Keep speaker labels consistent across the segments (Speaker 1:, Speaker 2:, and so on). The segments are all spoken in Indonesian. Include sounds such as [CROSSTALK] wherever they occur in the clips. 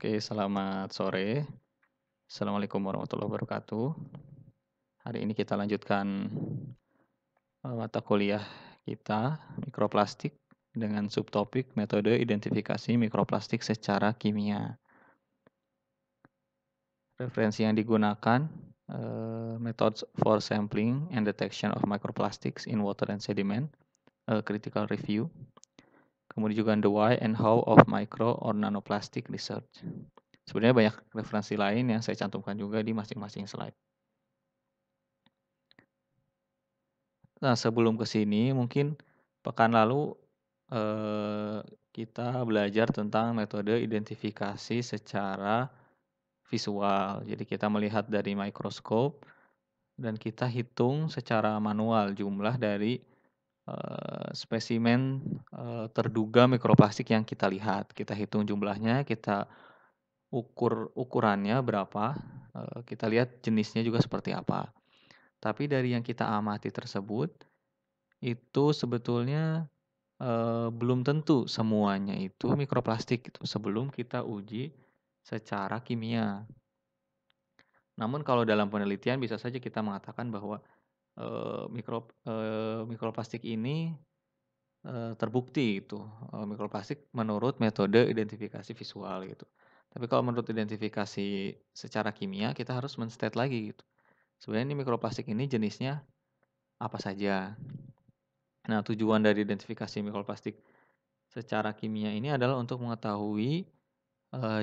Speaker 1: Oke, selamat sore. Assalamualaikum warahmatullahi wabarakatuh. Hari ini kita lanjutkan eh, mata kuliah kita mikroplastik dengan subtopik metode identifikasi mikroplastik secara kimia. Referensi yang digunakan eh, methods for sampling and detection of microplastics in water and sediment, a eh, critical review, Kemudian juga The Why and How of Micro or Nanoplastic Research. Sebenarnya banyak referensi lain yang saya cantumkan juga di masing-masing slide. Nah, sebelum ke sini mungkin pekan lalu eh, kita belajar tentang metode identifikasi secara visual. Jadi kita melihat dari mikroskop dan kita hitung secara manual jumlah dari Eh, spesimen eh, terduga mikroplastik yang kita lihat. Kita hitung jumlahnya, kita ukur ukurannya berapa, eh, kita lihat jenisnya juga seperti apa. Tapi dari yang kita amati tersebut itu sebetulnya belum tentu semuanya itu mikroplastik itu sebelum kita uji secara kimia. Namun kalau dalam penelitian bisa saja kita mengatakan bahwa Eh, mikro uh, mikroplastik ini uh, terbukti itu uh, mikroplastik menurut metode identifikasi visual gitu. Tapi kalau menurut identifikasi secara kimia kita harus menstate lagi gitu. Sebenarnya ini mikroplastik ini jenisnya apa saja. Nah, tujuan dari identifikasi mikroplastik secara kimia ini adalah untuk mengetahui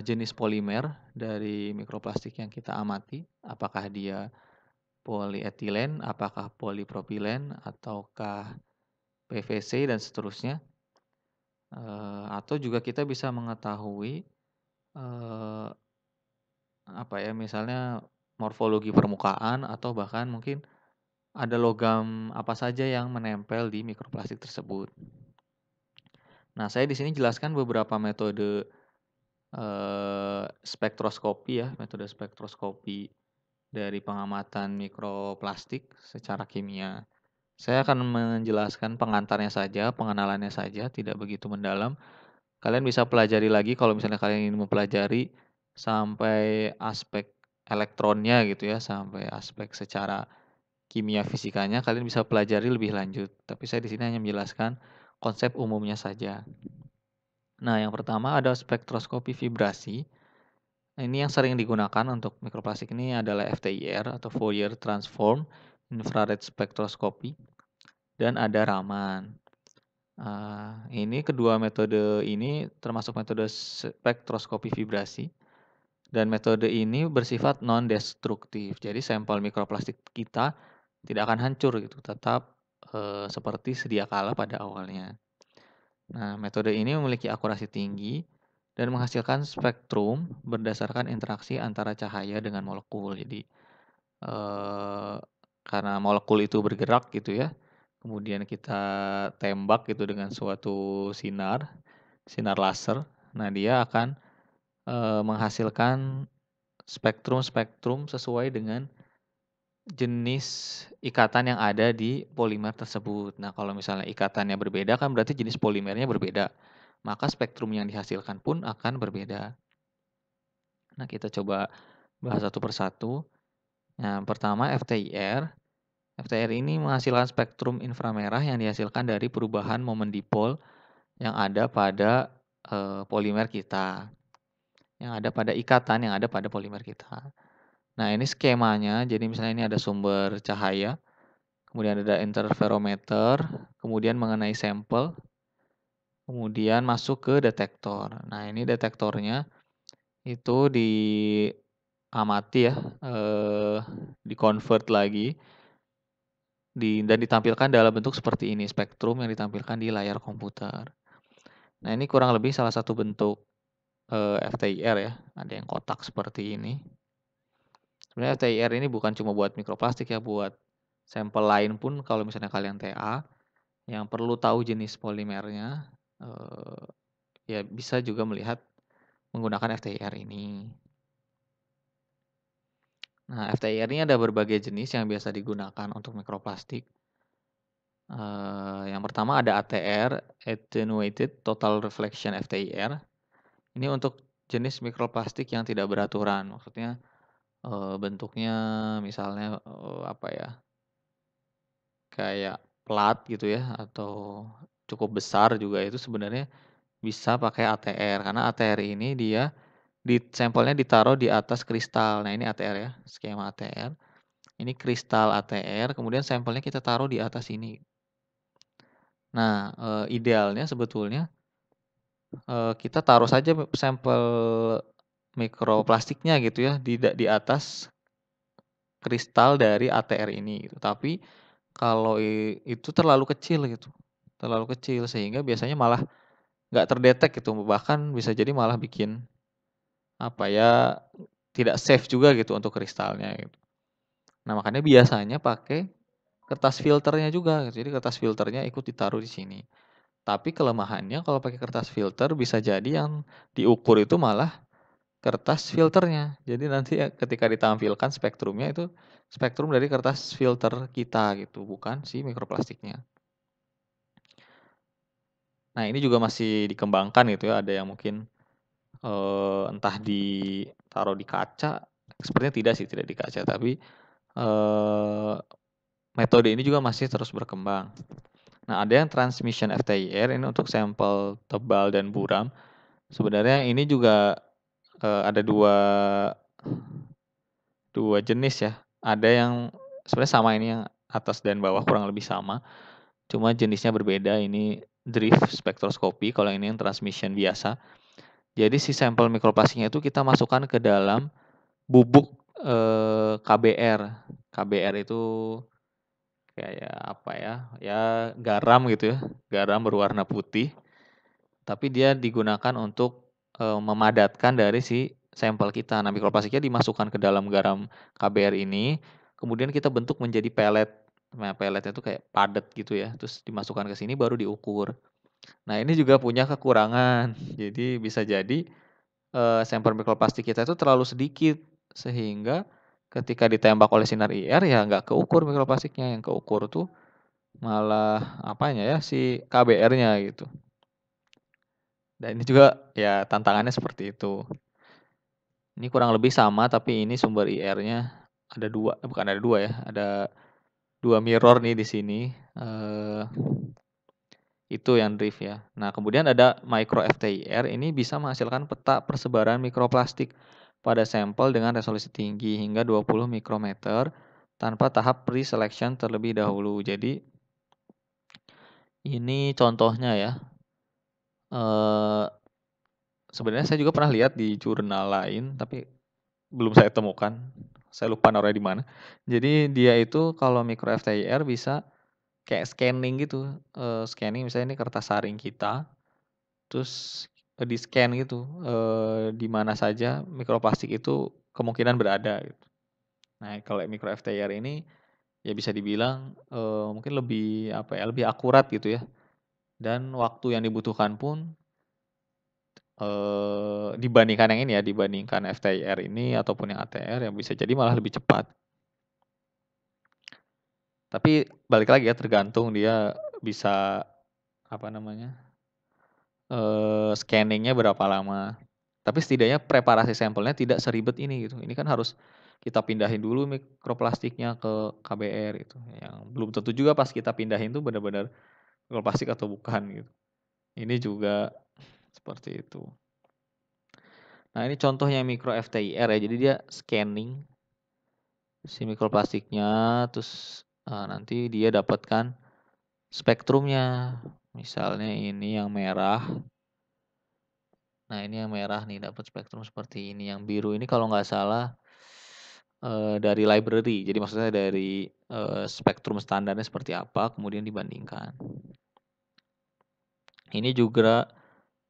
Speaker 1: jenis polimer dari mikroplastik yang kita amati, apakah dia polietilen, apakah polipropilen, ataukah PVC dan seterusnya. E, atau juga kita bisa mengetahui e, apa ya, misalnya morfologi permukaan atau bahkan mungkin ada logam apa saja yang menempel di mikroplastik tersebut. Nah, saya di sini jelaskan beberapa metode eh, spektroskopi ya, metode spektroskopi dari pengamatan mikroplastik secara kimia. Saya akan menjelaskan pengantarnya saja, pengenalannya saja, tidak begitu mendalam. Kalian bisa pelajari lagi kalau misalnya kalian ingin mempelajari sampai aspek elektronnya gitu ya, sampai aspek secara kimia fisikanya kalian bisa pelajari lebih lanjut. Tapi saya di sini hanya menjelaskan konsep umumnya saja. Nah, yang pertama ada spektroskopi vibrasi. Nah, ini yang sering digunakan untuk mikroplastik ini adalah FTIR atau Fourier Transform Infrared Spectroscopy dan ada Raman. Uh, ini kedua metode ini termasuk metode spektroskopi vibrasi dan metode ini bersifat non-destruktif. Jadi sampel mikroplastik kita tidak akan hancur gitu, tetap uh, seperti sedia kala pada awalnya. Nah, metode ini memiliki akurasi tinggi dan menghasilkan spektrum berdasarkan interaksi antara cahaya dengan molekul. Jadi eh, karena molekul itu bergerak gitu ya, kemudian kita tembak gitu dengan suatu sinar, sinar laser. Nah dia akan eh, menghasilkan spektrum-spektrum sesuai dengan jenis ikatan yang ada di polimer tersebut. Nah kalau misalnya ikatannya berbeda kan berarti jenis polimernya berbeda maka spektrum yang dihasilkan pun akan berbeda. Nah, kita coba bahas satu persatu. Nah, pertama FTIR. FTIR ini menghasilkan spektrum inframerah yang dihasilkan dari perubahan momen dipol yang ada pada e, polimer kita. Yang ada pada ikatan yang ada pada polimer kita. Nah, ini skemanya. Jadi misalnya ini ada sumber cahaya, kemudian ada interferometer, kemudian mengenai sampel, kemudian masuk ke detektor. Nah, ini detektornya itu diamati ya, eh, di convert lagi di, dan ditampilkan dalam bentuk seperti ini, spektrum yang ditampilkan di layar komputer. Nah, ini kurang lebih salah satu bentuk eh, FTIR ya, ada yang kotak seperti ini. Sebenarnya FTIR ini bukan cuma buat mikroplastik ya, buat sampel lain pun kalau misalnya kalian TA yang perlu tahu jenis polimernya uh, ya bisa juga melihat menggunakan FTIR ini. Nah, FTIR ini ada berbagai jenis yang biasa digunakan untuk mikroplastik. Uh, yang pertama ada ATR, Attenuated Total Reflection FTIR. Ini untuk jenis mikroplastik yang tidak beraturan. Maksudnya uh, bentuknya misalnya uh, apa ya? Kayak plat gitu ya atau cukup besar juga itu sebenarnya bisa pakai ATR karena ATR ini dia di sampelnya ditaruh di atas kristal. Nah, ini ATR ya, skema ATR. Ini kristal ATR, kemudian sampelnya kita taruh di atas ini. Nah, e, idealnya sebetulnya e, kita taruh saja sampel mikroplastiknya gitu ya di di atas kristal dari ATR ini gitu. Tapi kalau itu terlalu kecil gitu terlalu kecil sehingga biasanya malah nggak terdetek gitu bahkan bisa jadi malah bikin apa ya tidak safe juga gitu untuk kristalnya gitu. Nah makanya biasanya pakai kertas filternya juga gitu. jadi kertas filternya ikut ditaruh di sini. Tapi kelemahannya kalau pakai kertas filter bisa jadi yang diukur itu malah kertas filternya. Jadi nanti ya ketika ditampilkan spektrumnya itu spektrum dari kertas filter kita gitu, bukan si mikroplastiknya. Nah, ini juga masih dikembangkan gitu ya, ada yang mungkin uh, entah ditaruh di kaca, sepertinya tidak sih, tidak di kaca, tapi uh, metode ini juga masih terus berkembang. Nah, ada yang transmission FTIR ini untuk sampel tebal dan buram. Sebenarnya ini juga uh, ada dua dua jenis ya. Ada yang sebenarnya sama ini yang atas dan bawah kurang lebih sama. Cuma jenisnya berbeda. Ini drift spektroskopi, kalau ini yang transmission biasa. Jadi si sampel mikroplastiknya itu kita masukkan ke dalam bubuk eh, KBR. KBR itu kayak apa ya? Ya garam gitu ya. Garam berwarna putih. Tapi dia digunakan untuk eh, memadatkan dari si sampel kita. Nah, mikroplastiknya dimasukkan ke dalam garam KBR ini, kemudian kita bentuk menjadi pelet namanya peletnya itu kayak padat gitu ya. Terus dimasukkan ke sini baru diukur. Nah, ini juga punya kekurangan. [LAUGHS] Jadi bisa jadi eh, sampel mikroplastik kita itu terlalu sedikit sehingga ketika ditembak oleh sinar IR ya nggak keukur mikroplastiknya. Yang keukur tuh malah apanya ya si KBR-nya gitu. Dan ini juga ya tantangannya seperti itu. Ini kurang lebih sama tapi ini sumber IR-nya ada dua, eh, bukan ada dua ya, ada dua mirror nih di sini. Uh, itu yang drift ya. Nah, kemudian ada micro FTIR ini bisa menghasilkan peta persebaran mikroplastik pada sampel dengan resolusi tinggi hingga 20 mikrometer tanpa tahap pre-selection terlebih dahulu. Jadi ini contohnya ya. Uh, sebenarnya saya juga pernah lihat di jurnal lain tapi belum saya temukan saya lupa naruhnya di mana. Jadi dia itu kalau micro FTIR bisa kayak scanning gitu, e, scanning misalnya ini kertas saring kita, terus e, di scan gitu, e, di mana saja mikroplastik itu kemungkinan berada. Gitu. Nah kalau micro FTIR ini ya bisa dibilang e, mungkin lebih apa ya, lebih akurat gitu ya, dan waktu yang dibutuhkan pun Eh, dibandingkan yang ini ya, dibandingkan FTIR ini ataupun yang ATR yang bisa jadi malah lebih cepat. Tapi balik lagi ya tergantung dia bisa apa namanya eh, scanningnya berapa lama. Tapi setidaknya preparasi sampelnya tidak seribet ini gitu. Ini kan harus kita pindahin dulu mikroplastiknya ke KBR itu. Yang belum tentu juga pas kita pindahin tuh benar-benar mikroplastik atau bukan gitu. Ini juga seperti itu. Nah, ini contohnya mikro FTIR ya. Jadi dia scanning si mikroplastiknya terus nah, nanti dia dapatkan spektrumnya. Misalnya ini yang merah. Nah, ini yang merah nih dapat spektrum seperti ini. Yang biru ini kalau nggak salah eh, dari library. Jadi maksudnya dari eh, spektrum standarnya seperti apa kemudian dibandingkan. Ini juga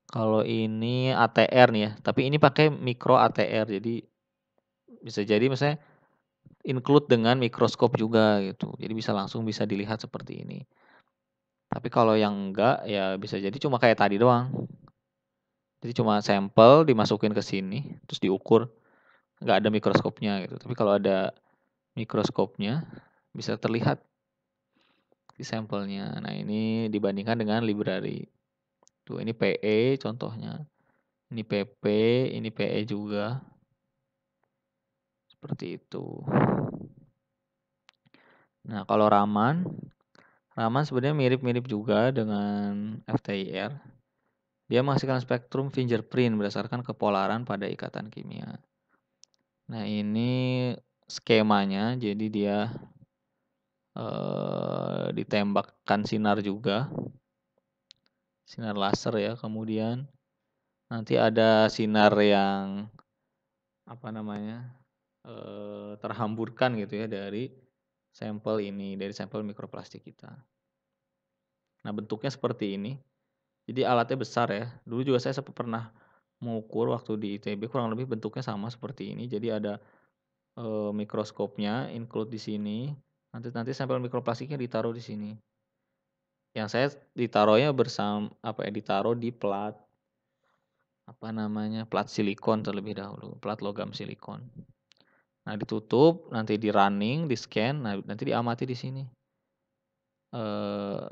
Speaker 1: kalau ini ATR nih ya, tapi ini pakai mikro ATR jadi bisa jadi misalnya include dengan mikroskop juga gitu. Jadi bisa langsung bisa dilihat seperti ini. Tapi kalau yang enggak ya bisa jadi cuma kayak tadi doang. Jadi cuma sampel dimasukin ke sini terus diukur. Enggak ada mikroskopnya gitu. Tapi kalau ada mikroskopnya bisa terlihat di sampelnya. Nah, ini dibandingkan dengan library Tuh, gitu. ini PE contohnya. Ini PP, ini PE juga. Seperti itu. Nah, kalau Raman, Raman sebenarnya mirip-mirip juga dengan FTIR. Dia menghasilkan spektrum fingerprint berdasarkan kepolaran pada ikatan kimia. Nah, ini skemanya, jadi dia eh, ditembakkan sinar juga sinar laser ya kemudian nanti ada sinar yang apa namanya e, terhamburkan gitu ya dari sampel ini dari sampel mikroplastik kita nah bentuknya seperti ini jadi alatnya besar ya dulu juga saya pernah mengukur waktu di ITB kurang lebih bentuknya sama seperti ini jadi ada e, mikroskopnya include di sini nanti nanti sampel mikroplastiknya ditaruh di sini yang saya ditaruhnya bersama apa ya ditaruh di plat apa namanya plat silikon terlebih dahulu plat logam silikon nah ditutup nanti di running di scan nah nanti diamati di sini eh,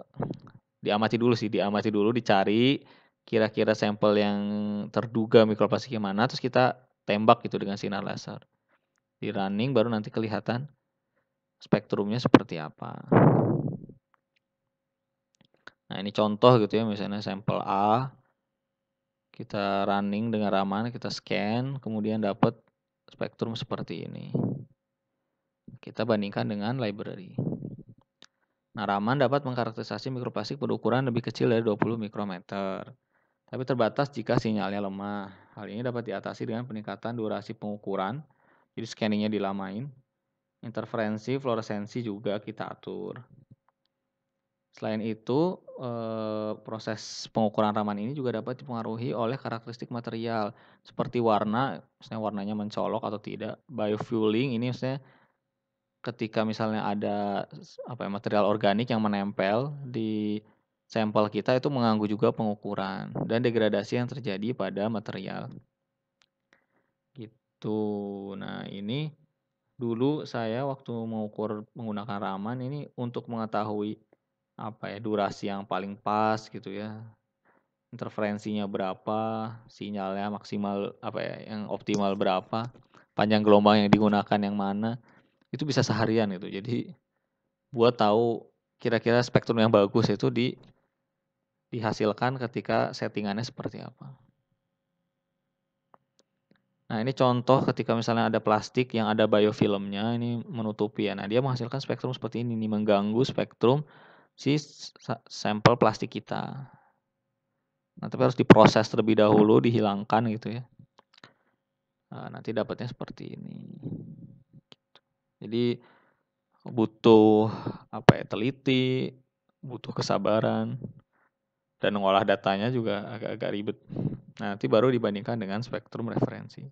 Speaker 1: diamati dulu sih diamati dulu dicari kira-kira sampel yang terduga mikroplastiknya mana terus kita tembak gitu dengan sinar laser di running baru nanti kelihatan spektrumnya seperti apa Nah ini contoh gitu ya misalnya sampel A kita running dengan raman kita scan kemudian dapat spektrum seperti ini. Kita bandingkan dengan library. Nah, Raman dapat mengkarakterisasi mikroplastik berukuran lebih kecil dari 20 mikrometer. Tapi terbatas jika sinyalnya lemah. Hal ini dapat diatasi dengan peningkatan durasi pengukuran. Jadi scanningnya dilamain. Interferensi, fluoresensi juga kita atur. Selain itu, eh, proses pengukuran raman ini juga dapat dipengaruhi oleh karakteristik material seperti warna, misalnya warnanya mencolok atau tidak. Biofueling ini misalnya ketika misalnya ada apa ya, material organik yang menempel di sampel kita itu mengganggu juga pengukuran dan degradasi yang terjadi pada material. Gitu. Nah, ini dulu saya waktu mengukur menggunakan raman ini untuk mengetahui apa ya durasi yang paling pas gitu ya interferensinya berapa sinyalnya maksimal apa ya yang optimal berapa panjang gelombang yang digunakan yang mana itu bisa seharian gitu jadi buat tahu kira-kira spektrum yang bagus itu di dihasilkan ketika settingannya seperti apa Nah ini contoh ketika misalnya ada plastik yang ada biofilmnya ini menutupi ya. Nah dia menghasilkan spektrum seperti ini, ini mengganggu spektrum si sampel plastik kita. Nah, tapi harus diproses terlebih dahulu, dihilangkan gitu ya. Nah, nanti dapatnya seperti ini. Gitu. Jadi butuh apa ya teliti, butuh kesabaran dan mengolah datanya juga agak-agak ribet. Nah, nanti baru dibandingkan dengan spektrum referensi.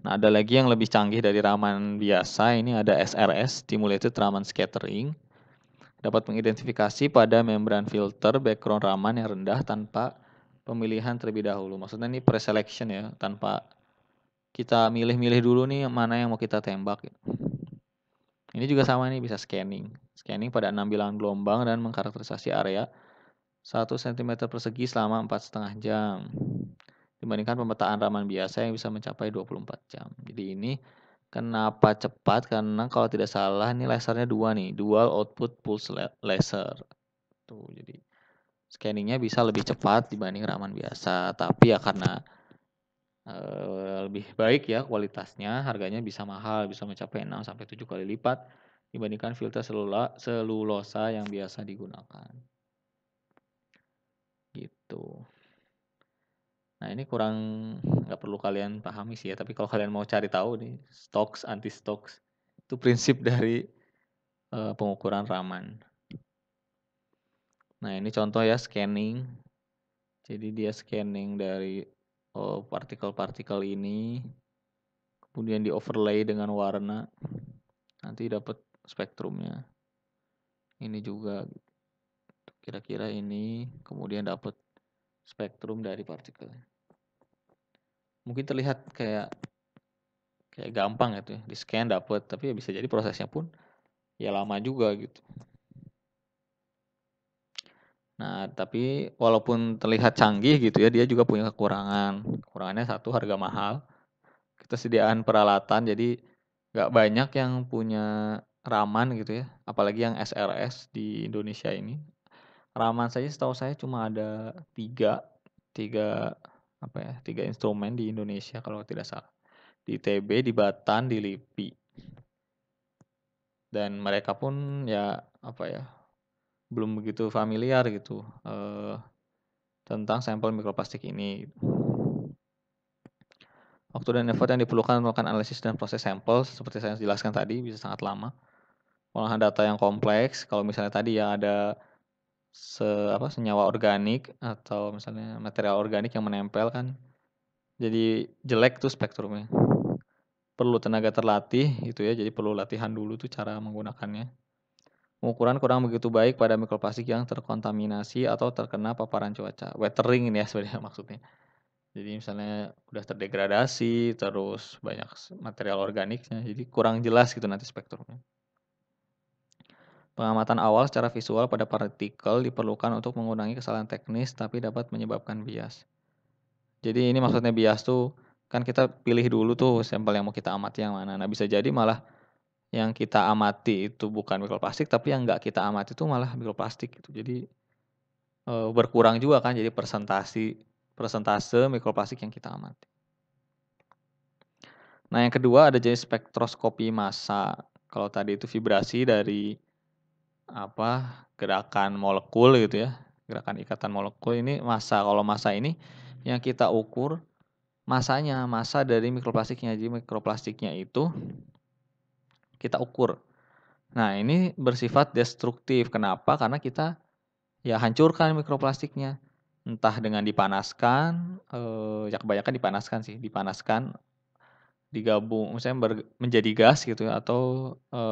Speaker 1: Nah, ada lagi yang lebih canggih dari Raman biasa, ini ada SRS, Stimulated Raman Scattering. Dapat mengidentifikasi pada membran filter background Raman yang rendah tanpa pemilihan terlebih dahulu. Maksudnya ini preselection ya, tanpa kita milih-milih dulu nih mana yang mau kita tembak. Ini juga sama nih bisa scanning. Scanning pada enam bilangan gelombang dan mengkarakterisasi area 1 cm persegi selama 4,5 jam dibandingkan pemetaan raman biasa yang bisa mencapai 24 jam. Jadi ini kenapa cepat? Karena kalau tidak salah ini lasernya dua nih, dual output pulse laser. Tuh, jadi scanningnya bisa lebih cepat dibanding raman biasa, tapi ya karena e, lebih baik ya kualitasnya, harganya bisa mahal, bisa mencapai 6 sampai 7 kali lipat dibandingkan filter selula, selulosa yang biasa digunakan. Gitu. Nah ini kurang nggak perlu kalian pahami sih ya, tapi kalau kalian mau cari tahu nih stocks anti stocks itu prinsip [LAUGHS] dari uh, pengukuran Raman. Nah ini contoh ya scanning. Jadi dia scanning dari oh, partikel-partikel oh, ini, kemudian di overlay dengan warna, nanti dapat spektrumnya. Ini juga kira-kira ini, kemudian dapat spektrum dari partikelnya mungkin terlihat kayak kayak gampang gitu ya, di scan dapat, tapi ya bisa jadi prosesnya pun ya lama juga gitu. Nah, tapi walaupun terlihat canggih gitu ya, dia juga punya kekurangan. Kekurangannya satu harga mahal, ketersediaan peralatan, jadi nggak banyak yang punya raman gitu ya, apalagi yang SRS di Indonesia ini. Raman saja setahu saya cuma ada tiga, tiga apa ya tiga instrumen di Indonesia kalau tidak salah di TB di Batan di LIPI dan mereka pun ya apa ya belum begitu familiar gitu eh, tentang sampel mikroplastik ini waktu dan effort yang diperlukan melakukan analisis dan proses sampel seperti saya jelaskan tadi bisa sangat lama pengolahan data yang kompleks kalau misalnya tadi ya ada se apa senyawa organik atau misalnya material organik yang menempel kan jadi jelek tuh spektrumnya perlu tenaga terlatih gitu ya jadi perlu latihan dulu tuh cara menggunakannya ukuran kurang begitu baik pada mikroplastik yang terkontaminasi atau terkena paparan cuaca weathering ini ya sebenarnya [LAUGHS] maksudnya jadi misalnya udah terdegradasi terus banyak material organiknya jadi kurang jelas gitu nanti spektrumnya Pengamatan awal secara visual pada partikel diperlukan untuk mengurangi kesalahan teknis tapi dapat menyebabkan bias. Jadi ini maksudnya bias tuh kan kita pilih dulu tuh sampel yang mau kita amati yang mana. Nah bisa jadi malah yang kita amati itu bukan mikroplastik tapi yang nggak kita amati itu malah mikroplastik gitu. Jadi e, berkurang juga kan jadi presentasi persentase mikroplastik yang kita amati. Nah yang kedua ada jenis spektroskopi massa. Kalau tadi itu vibrasi dari apa gerakan molekul gitu ya gerakan ikatan molekul ini masa kalau masa ini yang kita ukur masanya massa dari mikroplastiknya jadi mikroplastiknya itu kita ukur nah ini bersifat destruktif kenapa karena kita ya hancurkan mikroplastiknya entah dengan dipanaskan eh, ya kebanyakan dipanaskan sih dipanaskan digabung misalnya ber, menjadi gas gitu ya, atau e,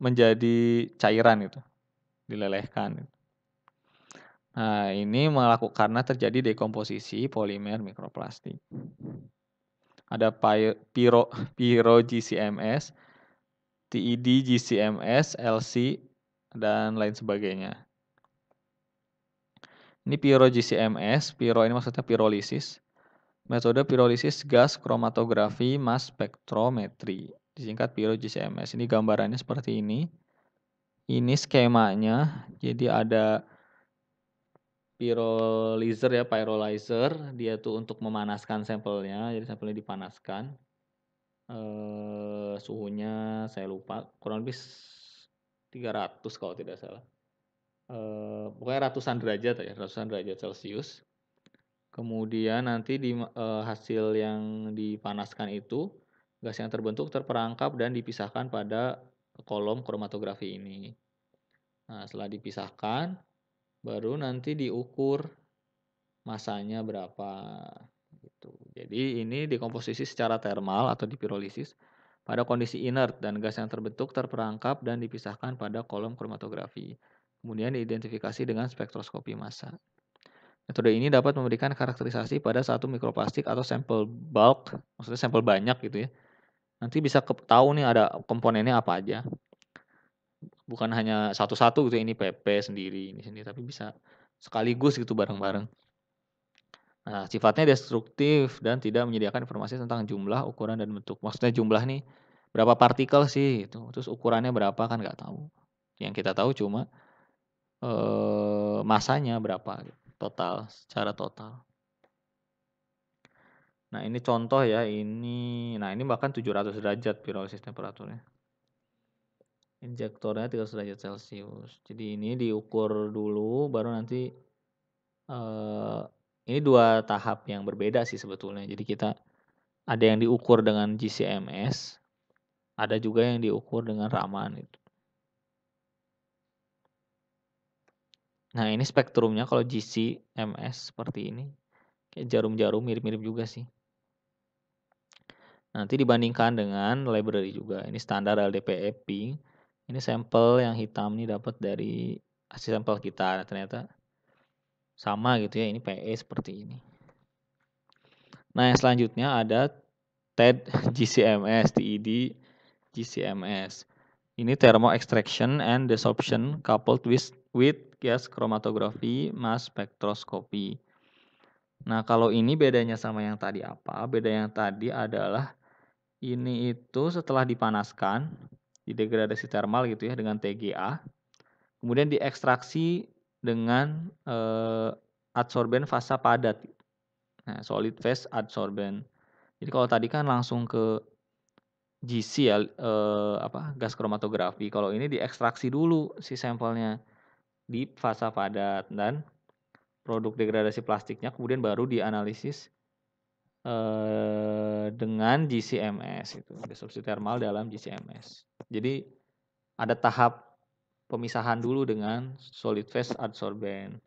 Speaker 1: menjadi cairan gitu dilelehkan gitu. nah ini melakukan karena terjadi dekomposisi polimer mikroplastik ada pyro pyro GCMS TID e GCMS LC dan lain sebagainya ini pyro GCMS pyro ini maksudnya pirolisis Metode pirolisis gas kromatografi mass spektrometri, disingkat piro GCMS. Ini gambarannya seperti ini. Ini skemanya, jadi ada pyrolyzer ya, pyrolyzer, dia tuh untuk memanaskan sampelnya, jadi sampelnya dipanaskan. Eh, suhunya saya lupa, kurang lebih 300 kalau tidak salah. Eh, pokoknya ratusan derajat ya, ratusan derajat Celcius Kemudian nanti di e, hasil yang dipanaskan itu gas yang terbentuk terperangkap dan dipisahkan pada kolom kromatografi ini. Nah, setelah dipisahkan baru nanti diukur masanya berapa gitu. Jadi ini dikomposisi secara termal atau di pada kondisi inert dan gas yang terbentuk terperangkap dan dipisahkan pada kolom kromatografi. Kemudian diidentifikasi dengan spektroskopi massa. Metode ini dapat memberikan karakterisasi pada satu mikroplastik atau sampel bulk, maksudnya sampel banyak gitu ya. Nanti bisa tahu nih ada komponennya apa aja. Bukan hanya satu-satu gitu ya, ini PP sendiri, ini sendiri, tapi bisa sekaligus gitu bareng-bareng. Nah, sifatnya destruktif dan tidak menyediakan informasi tentang jumlah, ukuran, dan bentuk. Maksudnya jumlah nih berapa partikel sih itu, terus ukurannya berapa kan nggak tahu. Yang kita tahu cuma eh, masanya berapa. Gitu total secara total. Nah, ini contoh ya, ini nah ini bahkan 700 derajat pirolisis temperaturnya. Injektornya 300 derajat Celcius. Jadi ini diukur dulu baru nanti eh, ini dua tahap yang berbeda sih sebetulnya. Jadi kita ada yang diukur dengan GCMS, ada juga yang diukur dengan Raman itu. Nah, ini spektrumnya kalau GC MS seperti ini. Kayak jarum-jarum mirip-mirip juga sih. Nanti dibandingkan dengan library juga. Ini standar LDPE Ini sampel yang hitam ini dapat dari hasil sampel kita. Nah, ternyata sama gitu ya. Ini PE seperti ini. Nah, yang selanjutnya ada TED GCMS, TED GCMS. Ini thermo extraction and desorption coupled with with Gas kromatografi mass spektroskopi. Nah, kalau ini bedanya sama yang tadi apa? Beda yang tadi adalah ini itu setelah dipanaskan, degradasi termal gitu ya dengan TGA, kemudian diekstraksi dengan eh, adsorben fasa padat. Nah, solid phase adsorben. Jadi kalau tadi kan langsung ke GC ya eh, apa gas kromatografi. Kalau ini diekstraksi dulu si sampelnya di fasa padat dan produk degradasi plastiknya kemudian baru dianalisis eh, dengan GCMS itu desubstitusi termal dalam GCMS. Jadi ada tahap pemisahan dulu dengan solid phase adsorbent.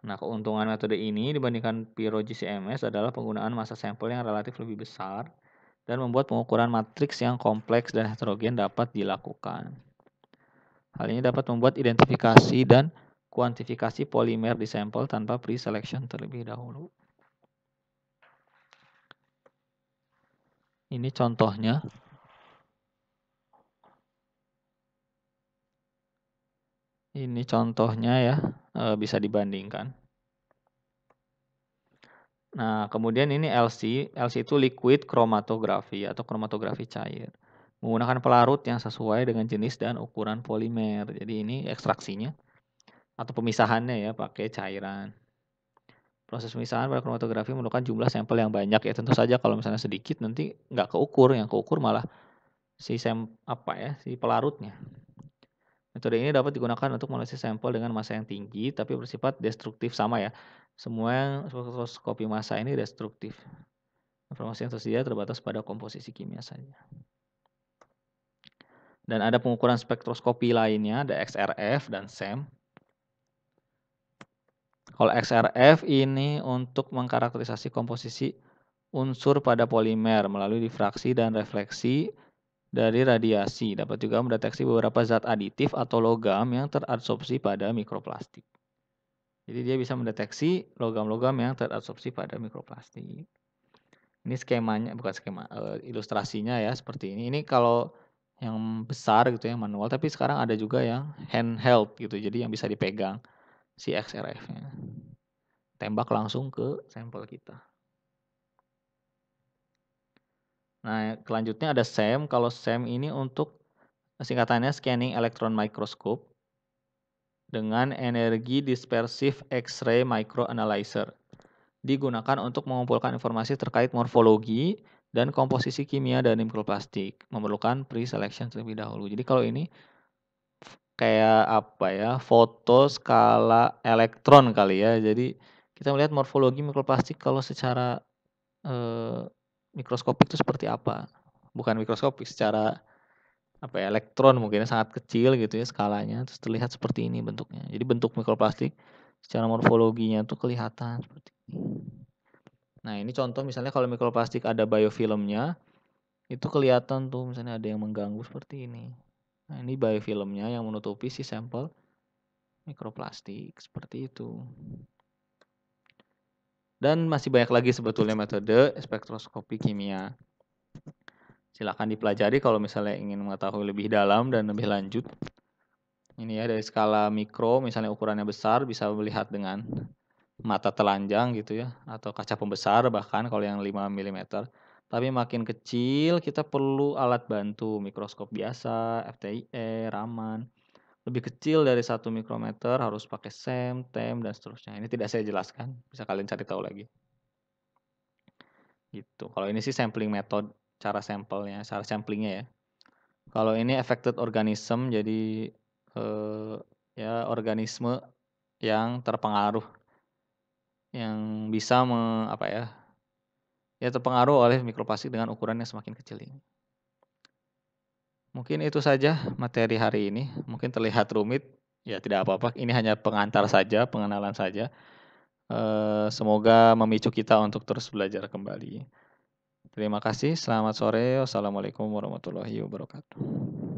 Speaker 1: Nah, keuntungan metode ini dibandingkan pyro GCMS adalah penggunaan massa sampel yang relatif lebih besar dan membuat pengukuran matriks yang kompleks dan heterogen dapat dilakukan. Hal ini dapat membuat identifikasi dan kuantifikasi polimer di sampel tanpa pre-selection terlebih dahulu. Ini contohnya. Ini contohnya ya, e, bisa dibandingkan. Nah, kemudian ini LC. LC itu liquid chromatography atau kromatografi cair menggunakan pelarut yang sesuai dengan jenis dan ukuran polimer. Jadi ini ekstraksinya atau pemisahannya ya pakai cairan. Proses pemisahan pada kromatografi memerlukan jumlah sampel yang banyak ya tentu saja kalau misalnya sedikit nanti nggak keukur, yang keukur malah si sem apa ya si pelarutnya. Metode ini dapat digunakan untuk menganalisis sampel dengan massa yang tinggi tapi bersifat destruktif sama ya. Semua spektroskopi massa ini destruktif. Informasi yang tersedia terbatas pada komposisi kimia saja. Dan ada pengukuran spektroskopi lainnya, ada XRF dan SEM. Kalau XRF ini untuk mengkarakterisasi komposisi unsur pada polimer melalui difraksi dan refleksi dari radiasi. Dapat juga mendeteksi beberapa zat aditif atau logam yang terabsorpsi pada mikroplastik. Jadi dia bisa mendeteksi logam-logam yang terabsorpsi pada mikroplastik. Ini skemanya, bukan skema, eh, ilustrasinya ya seperti ini. Ini kalau yang besar gitu yang manual tapi sekarang ada juga yang handheld gitu jadi yang bisa dipegang si XRF-nya tembak langsung ke sampel kita nah kelanjutnya ada SEM kalau SEM ini untuk singkatannya scanning electron microscope dengan energi dispersive X-ray microanalyzer digunakan untuk mengumpulkan informasi terkait morfologi dan komposisi kimia dari mikroplastik memerlukan pre-selection terlebih dahulu. Jadi kalau ini kayak apa ya, foto skala elektron kali ya. Jadi kita melihat morfologi mikroplastik kalau secara eh, mikroskopik itu seperti apa. Bukan mikroskopik, secara apa ya, elektron mungkin ya, sangat kecil gitu ya skalanya. Terus terlihat seperti ini bentuknya. Jadi bentuk mikroplastik secara morfologinya itu kelihatan seperti ini. Nah, ini contoh misalnya kalau mikroplastik ada biofilmnya, itu kelihatan tuh misalnya ada yang mengganggu seperti ini. Nah, ini biofilmnya yang menutupi si sampel mikroplastik seperti itu. Dan masih banyak lagi sebetulnya metode spektroskopi kimia. Silahkan dipelajari kalau misalnya ingin mengetahui lebih dalam dan lebih lanjut. Ini ya dari skala mikro misalnya ukurannya besar bisa melihat dengan mata telanjang gitu ya atau kaca pembesar bahkan kalau yang 5 mm. Tapi makin kecil kita perlu alat bantu mikroskop biasa, FTIE, Raman. Lebih kecil dari satu mikrometer harus pakai SEM, TEM dan seterusnya. Ini tidak saya jelaskan, bisa kalian cari tahu lagi. Gitu. Kalau ini sih sampling method, cara sampelnya, cara samplingnya ya. Kalau ini affected organism jadi eh, ya organisme yang terpengaruh yang bisa me, apa ya ya terpengaruh oleh mikroplastik dengan ukuran yang semakin kecil ini. Mungkin itu saja materi hari ini. Mungkin terlihat rumit, ya tidak apa-apa. Ini hanya pengantar saja, pengenalan saja. Eh, semoga memicu kita untuk terus belajar kembali. Terima kasih. Selamat sore. Wassalamualaikum warahmatullahi wabarakatuh.